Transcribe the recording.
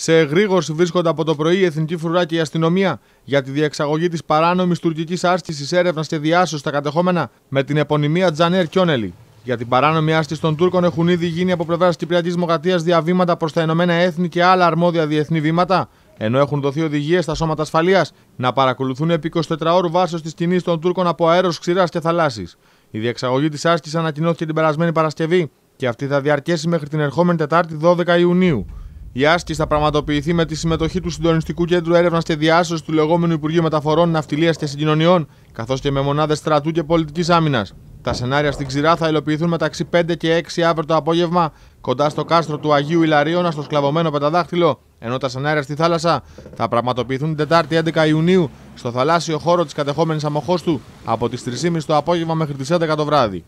Σε εγρήγορση βρίσκονται από το πρωί η Εθνική Φρουρά και η Αστυνομία για τη διεξαγωγή της παράνομης τουρκικής άσκησης έρευνας και διάσωσης στα κατεχόμενα με την επωνυμία Τζανέρ Κιόνελι. Για την παράνομη άσκηση των Τούρκων έχουν ήδη γίνει από πλευράς της Κυπριακής Δημοκρατίας διαβήματα προς τα Ηνωμένα Έθνη και άλλα αρμόδια διεθνή βήματα, ενώ έχουν δοθεί οδηγίες στα σώματα ασφαλείας να παρακολουθούν επί 24 ώρου βάσεως της κοινή των Τούρκων από αέρος, ξηράς και θαλάσσης. Η διεξαγωγή της άσκησης ανακοινώθηκε την περασμένη Παρασκευή και αυτή θα διαρκέσει μέχρι την ερχόμενη Τετάρτη 12 Ιουνίου. Η άσκηση θα πραγματοποιηθεί με τη συμμετοχή του Συντονιστικού Κέντρου Έρευνας και Διάσωσης του λεγόμενου Υπουργείου Μεταφορών, Ναυτιλίας και Συγκοινωνιών, καθώς και με μονάδες στρατού και πολιτικής άμυνας. Τα σενάρια στην ξηρά θα υλοποιηθούν μεταξύ 5 και 6 αύριο το απόγευμα κοντά στο κάστρο του Αγίου Ιλαρίωνα στο σκλαβωμένο πενταδάχτυλο, ενώ τα σενάρια στη θάλασσα θα πραγματοποιηθούν την Τετάρτη 11 Ιουνίου στο θαλάσσιο χώρο της κατεχόμενης αμοχώστου από τις 3.30 το απόγευμα μέχρι τις 11 το βράδυ.